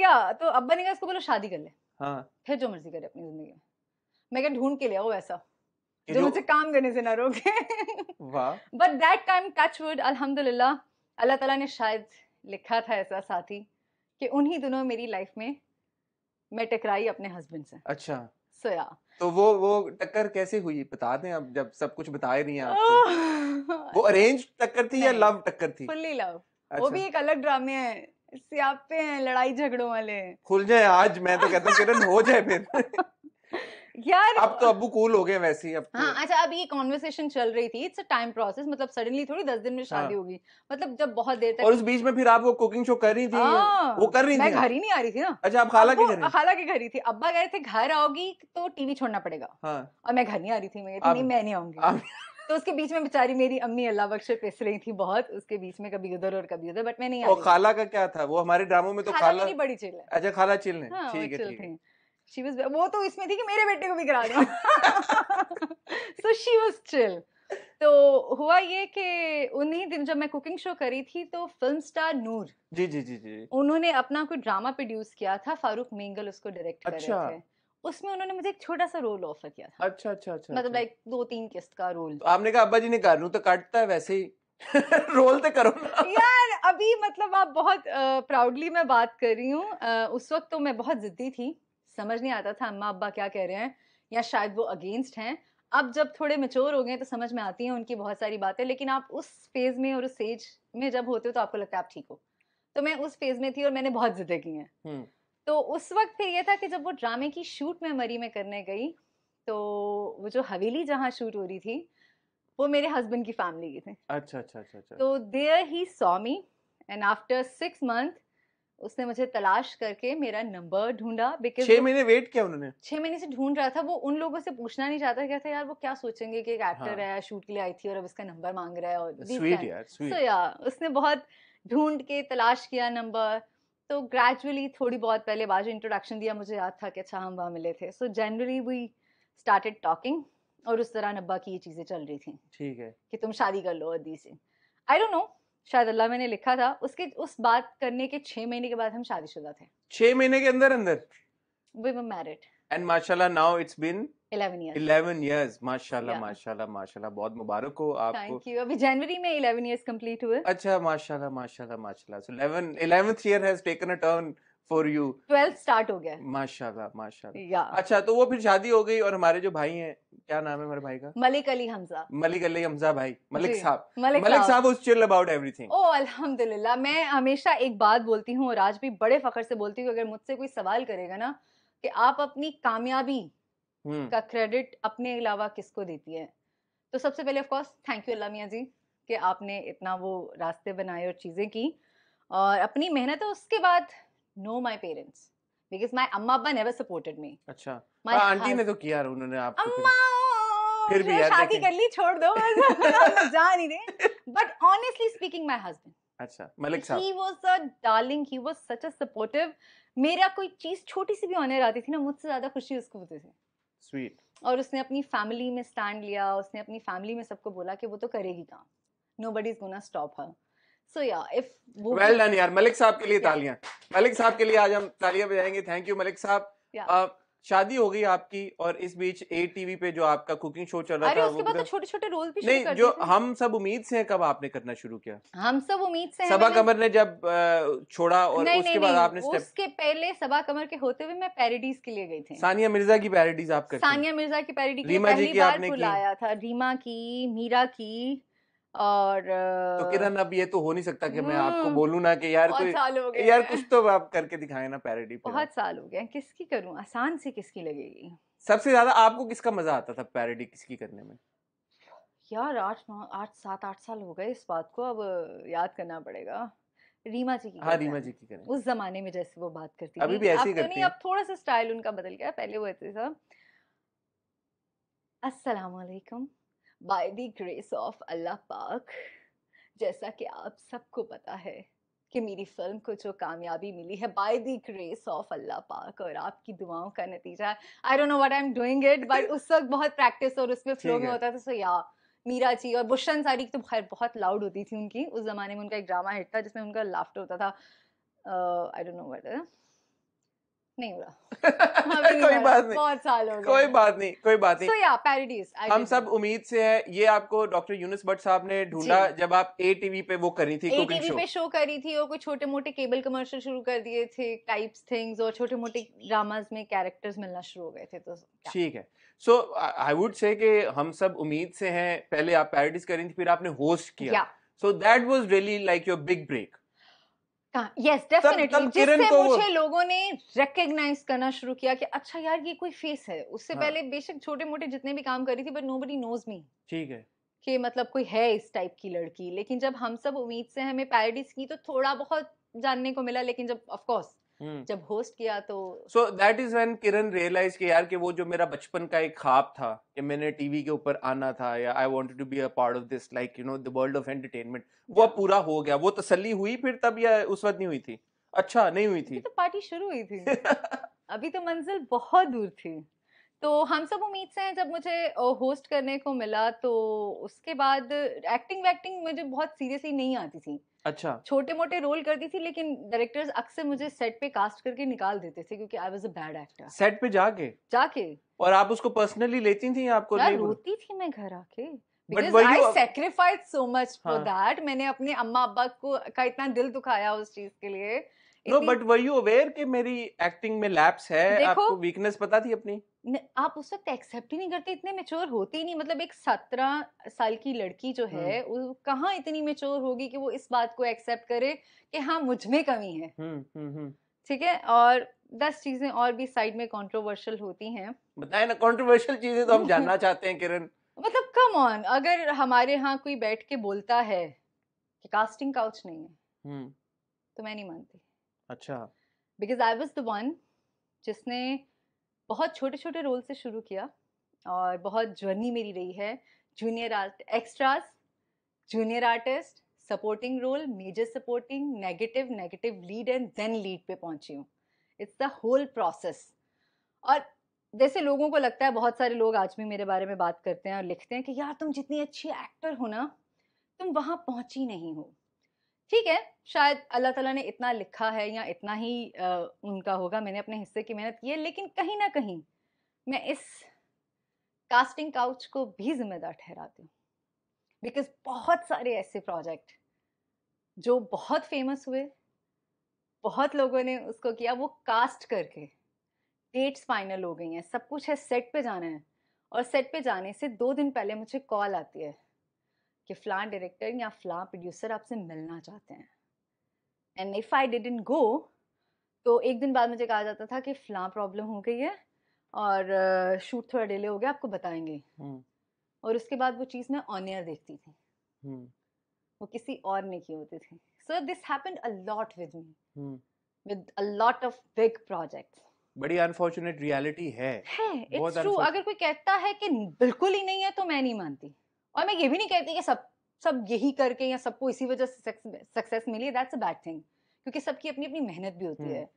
या तो अब बनेगा इसको बोलो शादी कर ले हाँ फिर जो मर्जी करे अपनी जिंदगी में मैं क्या ढूंढ के लिया वो ऐसा जो मुझे काम करने से ना रोके बट दैट टाइम वुड अल्हम्दुलिल्लाह अल्लाह ताला ने शायद लिखा था ऐसा साथी कि उन्हीं दिनों मेरी लाइफ में मैं टकराई अपने हस्बैंड से अच्छा सो या तो वो वो टक्कर कैसे हुई बता दें आप जब सब कुछ बताए नहीं आप तो। oh. वो अरेंज टक्कर थी या लव टक्कर थी फुल्ली लव अच्छा. वो भी एक अलग ड्रामे है इससे आप पे हैं लड़ाई झगड़ों वाले खुल जाए आज मैं तो कहता किरण हो जाए फिर यार अब तो अबू कूल हो गए वैसे ही अब तो। हाँ, अच्छा अब ये कॉन्वर्सेशन चल रही थी इट्स अ टाइम प्रोसेस मतलब सडनली थोड़ी दस दिन में शादी हाँ। होगी मतलब जब बहुत देर तक और उस बीच में फिर आप वो कुकिंग शो कर रही थी हाँ, वो कर रही मैं थी घर ही नहीं आ रही थी ना अच्छा आप खाला के घर खाला के घर ही थी अब्बा कह रहे थे घर आओगी तो टीवी छोड़ना पड़ेगा हाँ। और मैं घर नहीं आ रही थी मैं नहीं मैं नहीं आऊंगी तो उसके बीच में बेचारी मेरी अम्मी अल्लाह बख्शे पिस रही थी बहुत उसके बीच में कभी उधर और कभी उधर बट मैं नहीं और खाला का क्या था वो हमारे ड्रामो में तो खाला मेरी बड़ी चिल है अच्छा खाला चिल है हाँ, ठीक है ठीक है शी वाज वो तो इसमें थी कि मेरे बेटे को भी करा दो सो शी वाज चिल तो हुआ ये कि उन्हीं दिन जब मैं कुकिंग शो करी थी तो फिल्म स्टार नूर जी जी जी जी उन्होंने अपना कोई ड्रामा प्रोड्यूस किया था फारूक मेंगल उसको डायरेक्ट अच्छा। कर रहे अच्छा। थे उसमें उन्होंने मुझे एक छोटा सा रोल ऑफर किया था अच्छा अच्छा अच्छा मतलब लाइक अच्छा। दो तीन किस्त का रोल तो आपने कहा अब्बा जी ने कानू तो काटता है वैसे ही रोल तो करो यार अभी मतलब आप बहुत प्राउडली मैं बात कर रही हूँ उस वक्त तो मैं बहुत जिद्दी थी समझ नहीं आता था अम्मा अब्बा क्या कह रहे हैं या शायद वो अगेंस्ट हैं अब जब थोड़े मेच्योर हो गए तो समझ में आती हैं उनकी बहुत सारी बातें लेकिन आप उस फेज में और उस एज में जब होते हो तो आपको लगता है आप ठीक हो तो मैं उस फेज में थी और मैंने बहुत जिद्दें की हैं तो उस वक्त फिर ये था कि जब वो ड्रामे की शूट मेमोरी में करने गई तो वो जो हवेली जहाँ शूट हो रही थी वो मेरे हस्बैंड की फैमिली की थी अच्छा अच्छा अच्छा अच्छा तो there he saw me and after six month उसने मुझे तलाश करके मेरा नंबर ढूंढा बिकॉज छह महीने वेट किया उन्होंने छह महीने से ढूंढ रहा था वो उन लोगों से पूछना नहीं चाहता क्या था यार वो क्या सोचेंगे कि एक एक्टर हाँ. है शूट के लिए आई थी और अब इसका नंबर मांग रहा है और स्वीट यार स्वीट so, yeah, उसने बहुत ढूंढ के तलाश किया नंबर तो ग्रेजुअली थोड़ी बहुत पहले बाजू इंट्रोडक्शन दिया मुझे याद था कि अच्छा हम वहाँ मिले थे so generally we started talking और उस तरह नब्बा की ये चीज़ें चल रही थी ठीक है कि तुम शादी कर लो अदी से आई डोंट नो शायद अल्लाह मैंने लिखा था उसके उस बात करने के छः महीने के बाद हम शादीशुदा थे छः महीने के अंदर अंदर वी वर मैरिड एंड माशाल्लाह now it's been eleven years माशाल्लाह माशाल्लाह माशाल्लाह बहुत मुबारक हो आपको थैंक यू अभी जनवरी में इलेवन ईयर्स कंप्लीट हुए अच्छा माशाल्लाह माशाल्लाह माशाल्लाह so eleven eleventh year has taken a turn for you twelfth start हो गया माशाल्लाह माशाल्लाह अच्छा तो वो फिर शादी हो गई और हमारे जो भाई हैं क्या नाम है हमारे भाई का मलिक अली हमजा मलिक अली हमजा भाई मलिक साहब मलिक, मलिक साहब उस चिल अबाउट एवरीथिंग ओ अल्हम्दुलिल्लाह मैं हमेशा एक बात बोलती हूँ और आज भी बड़े फखर से बोलती हूँ अगर मुझसे कोई सवाल करेगा ना कि आप अपनी कामयाबी हम्म। का क्रेडिट अपने अलावा किसको देती है तो सबसे पहले of course thank you Allah मियाँ जी कि आपने इतना वो रास्ते बनाए और चीज़ें की और अपनी मेहनत है उसके बाद no my parents because my अम्मा अब्बा नेवर सपोर्टेड मी अच्छा हाँ, आंटी ने तो किया उन्होंने आपको अम्मा फिर भी शादी कर ली छोड़ दो जा नहीं रहे but honestly speaking my husband अच्छा, मेरा कोई चीज छोटी सी भी ऑनर आती थी ना मुझसे ज्यादा खुशी उसको होती थी स्वीट और उसने अपनी फैमिली में स्टैंड लिया उसने अपनी फैमिली में सबको बोला कि वो तो करेगी काम nobody is gonna stop her so yeah if well done यार मलिक साहब के लिए तालियां मलिक साहब के लिए आज हम तालियां बजाएंगे थैंक यू मलिक साहब शादी हो गई आपकी और इस बीच ए टीवी पे जो आपका कुकिंग शो चल रहा था उसके बाद छोटे छोटे रोल भी नहीं जो हम सब उम्मीद से कब आपने करना शुरू किया हम सब उम्मीद से सबा मतलब कमर ने जब छोड़ा और नहीं, उसके बाद आपने स्टेप उसके पहले सबा कमर के होते हुए मैं पैरिडीज के लिए गई थी सानिया मिर्जा की पैरिडीज आप सानिया मिर्जा की पैरडी रीमा जी की आपने बुलाया था रीमा की मीरा की और तो किरण अब ये तो हो नहीं सकता कि मैं आपको हम्म, बोलूँ ना कि यार कोई साल हो गए यार कुछ तो आप करके दिखाए ना पैरडी बहुत साल हो गए किसकी करूँ आसान से किसकी लगेगी सबसे ज्यादा आपको किसका मजा आता था पैरडी किसकी करने में यार आठ नौ आठ सात आठ साल हो गए इस बात को अब याद करना पड़ेगा रीमा जी की हाँ रीमा जी की करें उस जमाने में जैसे वो बात करती अभी भी ऐसी तो करती अब थोड़ा सा स्टाइल उनका बदल गया पहले वो ऐसे था अस्सलाम वालेकुम by the grace of Allah पाक जैसा कि आप सबको पता है कि मेरी फिल्म को जो कामयाबी मिली है by the grace of Allah पाक और आपकी दुआओं का नतीजा I don't know what I am doing it but उस वक्त बहुत प्रैक्टिस और उसमें फ्लो में होता था सो या मीरा जी और बुशन सारिक तो खैर बहुत लाउड होती थी उनकी उस जमाने में उनका एक ड्रामा हिट था जिसमें उनका लाफ्टर होता था आई डोंट नो वट नहीं कोई बात नहीं बहुत साल हो गए कोई बात नहीं कोई बात नहीं so, yeah, parodies, हम सब उम्मीद से है ये आपको डॉक्टर यूनुस भट्ट साहब ने ढूंढा जब आप ए टीवी पे वो करी थी ए टीवी पे शो करी थी और कुछ छोटे मोटे केबल कमर्शियल शुरू कर दिए थे टाइप्स थिंग्स और छोटे मोटे ड्रामाज में कैरेक्टर्स मिलना शुरू हो गए थे तो ठीक है सो आई वुड से कि हम सब उम्मीद से हैं पहले आप पैरडीज करी थी फिर आपने होस्ट किया so that was really like your big break yes हाँ, डेफिनेटली जिससे मुझे लोगों ने रिकग्नाइज करना शुरू किया कि अच्छा यार ये कोई फेस है उससे हाँ. पहले बेशक छोटे मोटे जितने भी काम करी थी बट नोबडी नोज मी ठीक है कि मतलब कोई है इस टाइप की लड़की लेकिन जब हम सब उम्मीद से हमें पैरडीज की तो थोड़ा बहुत जानने को मिला लेकिन जब ऑफ कोर्स हम्म। जब होस्ट किया तो so that is when Kiran realize कि यार कि वो जो मेरा बचपन का एक ख्वाब था कि मैंने टीवी के ऊपर आना था या I wanted to be a part of this like you know the world of entertainment वो अब पूरा हो गया वो तसल्ली हुई फिर तब या उस वक्त नहीं हुई थी अच्छा नहीं हुई थी तो पार्टी शुरू हुई थी अभी तो मंजिल बहुत दूर थी तो हम सब उम्मीद से हैं जब मुझे होस्ट करने को मिला तो उसके बाद एक्टिंग वैक्टिंग मुझे बहुत सीरियसली नहीं आती थी अच्छा छोटे मोटे रोल करती थी लेकिन डायरेक्टर्स अक्सर मुझे सेट पे कास्ट करके निकाल देते थे क्योंकि I was a bad actor set पे जाके जाके और आप उसको पर्सनली लेती थी आपको यार रोती थी मैं घर आके हाँ। मैंने अपने अम्मा अब्बा को का इतना दिल दुखाया उस चीज के लिए no but were you aware कि मेरी एक्टिंग में लैप्स है आपको वीकनेस पता थी अपनी आप उस वक्त एक्सेप्ट ही नहीं करते इतने मेच्योर होते ही नहीं मतलब एक सत्रह साल की लड़की जो है हम्म। वो कहाँ इतनी मेच्योर होगी कि वो इस बात को एक्सेप्ट करे कि हाँ मुझ में कमी है हम्म, हम्म, ठीक है और दस चीजें और भी साइड में कंट्रोवर्शियल होती हैं बताए ना कंट्रोवर्शियल चीजें तो हम जानना चाहते हैं किरण मतलब कम ऑन अगर हमारे यहाँ कोई बैठ के बोलता है कि कास्टिंग काउच नहीं है तो मैं नहीं मानती अच्छा because I was the one जिसने बहुत छोटे छोटे रोल से शुरू किया और बहुत जर्नी मेरी रही है junior art extras junior artist supporting role major supporting negative negative lead and then lead पे पहुंची हूँ इट्स द होल प्रोसेस और जैसे लोगों को लगता है बहुत सारे लोग आज भी मेरे बारे में बात करते हैं और लिखते हैं कि यार तुम जितनी अच्छी एक्टर हो ना तुम वहाँ पहुँची नहीं हो ठीक है शायद अल्लाह ताला ने इतना लिखा है या इतना ही आ, उनका होगा मैंने अपने हिस्से की मेहनत की है लेकिन कहीं ना कहीं मैं इस कास्टिंग काउच को भी जिम्मेदार ठहराती हूँ बिकॉज बहुत सारे ऐसे प्रोजेक्ट जो बहुत फेमस हुए बहुत लोगों ने उसको किया वो कास्ट करके डेट्स फाइनल हो गई हैं सब कुछ है सेट पे जाना है और सेट पे जाने से दो दिन पहले मुझे कॉल आती है कि फ्ला डायरेक्टर या फ्ला प्रोड्यूसर आपसे मिलना चाहते हैं and if I didn't go तो एक दिन बाद मुझे कहा जाता था कि फ्ला प्रॉब्लम हो गई है और शूट थोड़ा डिले हो गया आपको बताएंगे hmm. और उसके बाद वो चीज़ मैं ऑन एयर देखती थी hmm. वो किसी और ने की होती थी so this happened a lot with me with a lot of big projects बड़ी अनफॉर्चुनेट रियलिटी है है इट्स ट्रू अगर कोई कहता है कि बिल्कुल ही नहीं है तो मैं नहीं मानती और मैं ये भी नहीं कहती कि सब सब यही करके या सबको इसी वजह से सक्सेस मिली दैट्स अ बैड थिंग क्योंकि सबकी अपनी अपनी मेहनत भी होती हम्म। है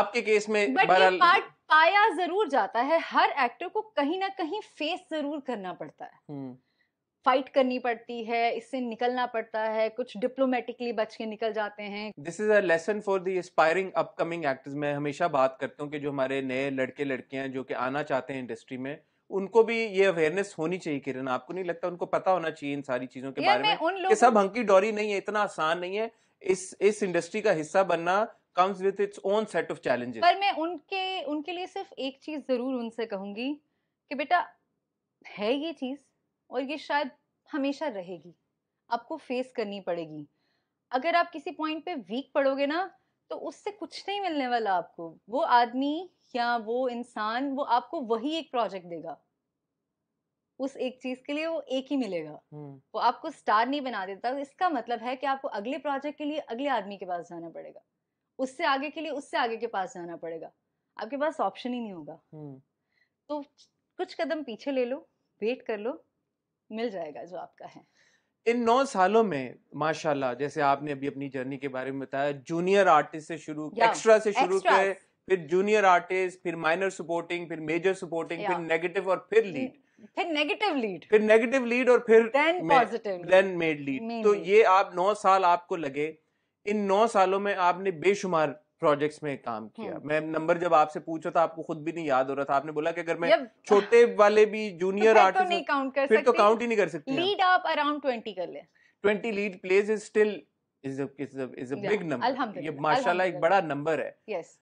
आपके केस में बट ये पार्ट पाया जरूर जाता है हर एक्टर को कहीं ना कहीं फेस जरूर करना पड़ता है फाइट हम्म। करनी पड़ती है इससे निकलना पड़ता है कुछ डिप्लोमेटिकली बच के निकल जाते हैं this is a lesson for the aspiring upcoming actors मैं हमेशा बात करता हूँ कि जो हमारे नए लड़के लड़कियां जो कि आना चाहते हैं इंडस्ट्री में उनको भी ये अवेयरनेस होनी चाहिए किरण आपको नहीं लगता उनको पता होना चाहिए इन सारी चीजों के बारे में कि सब हंकी डोरी नहीं है इतना आसान नहीं है इस इस इंडस्ट्री का हिस्सा बनना comes with its own set of challenges पर मैं उनके उनके लिए सिर्फ एक चीज जरूर उनसे कहूंगी कि बेटा है ये चीज और ये शायद हमेशा रहेगी आपको फेस करनी पड़ेगी अगर आप किसी पॉइंट पे वीक पड़ोगे ना तो उससे कुछ नहीं मिलने वाला आपको वो आदमी या वो इंसान वो आपको वही एक प्रोजेक्ट देगा उस एक चीज के लिए वो एक ही मिलेगा हम्म। वो आपको स्टार नहीं बना देता इसका मतलब है कि आपको अगले प्रोजेक्ट के लिए अगले आदमी के पास जाना पड़ेगा उससे आगे के लिए उससे आगे के पास जाना पड़ेगा आपके पास ऑप्शन ही नहीं होगा हम्म। तो कुछ कदम पीछे ले लो वेट कर लो मिल जाएगा जो आपका है इन नौ सालों में माशाल्लाह जैसे आपने अभी अपनी जर्नी के बारे में बताया जूनियर आर्टिस्ट से शुरू एक्स्ट्रा से शुरू किए फिर जूनियर आर्टिस्ट फिर माइनर सपोर्टिंग फिर मेजर सपोर्टिंग फिर नेगेटिव और फिर लीड फिर नेगेटिव लीड फिर नेगेटिव लीड और फिर then positive then made lead तो ये आप नौ साल आपको लगे इन नौ सालों में आपने बेशुमार प्रोजेक्ट्स में काम किया हम्म। मैं नंबर जब आपसे पूछा था आपको खुद भी नहीं याद हो रहा था आपने बोला कि अगर मैं छोटे वाले भी जूनियर तो आर्टिस्ट तो नहीं काउंट कर फिर तो काउंट ही नहीं कर सकते लीड आप अराउंड 20 कर ले 20 lead place is still is a is a big number ये माशाल्लाह एक बड़ा नंबर है यस